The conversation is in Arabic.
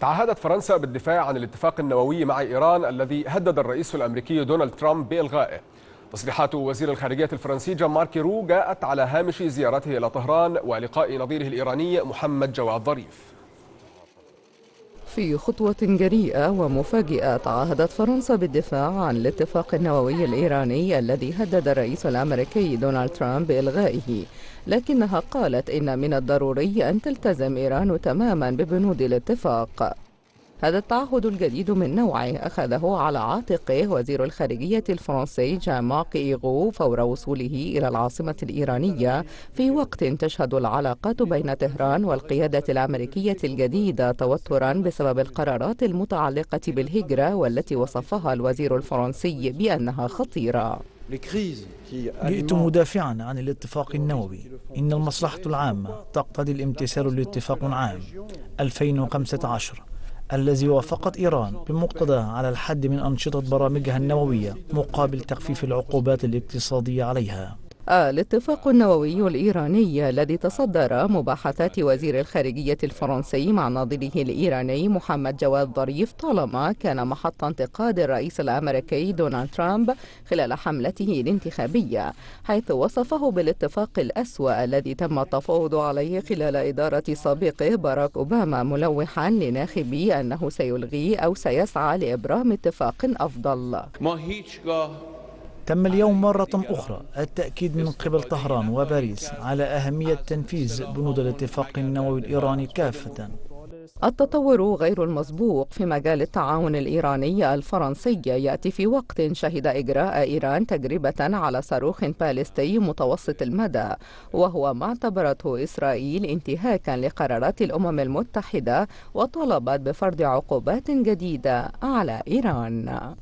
تعهدت فرنسا بالدفاع عن الاتفاق النووي مع إيران الذي هدد الرئيس الأمريكي دونالد ترامب بإلغائه تصريحات وزير الخارجية الفرنسي جان مارك رو جاءت على هامش زيارته إلى طهران ولقاء نظيره الإيراني محمد جواد ظريف في خطوة جريئة ومفاجئة تعهدت فرنسا بالدفاع عن الاتفاق النووي الإيراني الذي هدد الرئيس الأمريكي دونالد ترامب بإلغائه لكنها قالت إن من الضروري أن تلتزم إيران تماما ببنود الاتفاق هذا التعهد الجديد من نوعه أخذه على عاتقه وزير الخارجية الفرنسي جاماك إيغو فور وصوله إلى العاصمة الإيرانية في وقت تشهد العلاقات بين طهران والقيادة الأمريكية الجديدة توترا بسبب القرارات المتعلقة بالهجرة والتي وصفها الوزير الفرنسي بأنها خطيرة جئت مدافعا عن الاتفاق النووي إن المصلحة العامة تقتضي الامتثال لاتفاق عام 2015 الذي وافقت إيران بمقتضاه على الحد من أنشطة برامجها النووية مقابل تخفيف العقوبات الاقتصادية عليها آه، الاتفاق النووي الإيراني الذي تصدر مباحثات وزير الخارجية الفرنسي مع ناظره الإيراني محمد جواد ظريف طالما كان محط انتقاد الرئيس الأمريكي دونالد ترامب خلال حملته الانتخابية حيث وصفه بالاتفاق الأسوأ الذي تم التفاوض عليه خلال إدارة سابقه باراك أوباما ملوحا لناخبي أنه سيلغي أو سيسعى لإبرام اتفاق أفضل تم اليوم مرة أخرى التأكيد من قبل طهران وباريس على أهمية تنفيذ بنود الاتفاق النووي الإيراني كافة التطور غير المسبوق في مجال التعاون الإيراني الفرنسي يأتي في وقت شهد إجراء إيران تجربة على صاروخ باليستي متوسط المدى وهو ما اعتبرته إسرائيل انتهاكا لقرارات الأمم المتحدة وطلبت بفرض عقوبات جديدة على إيران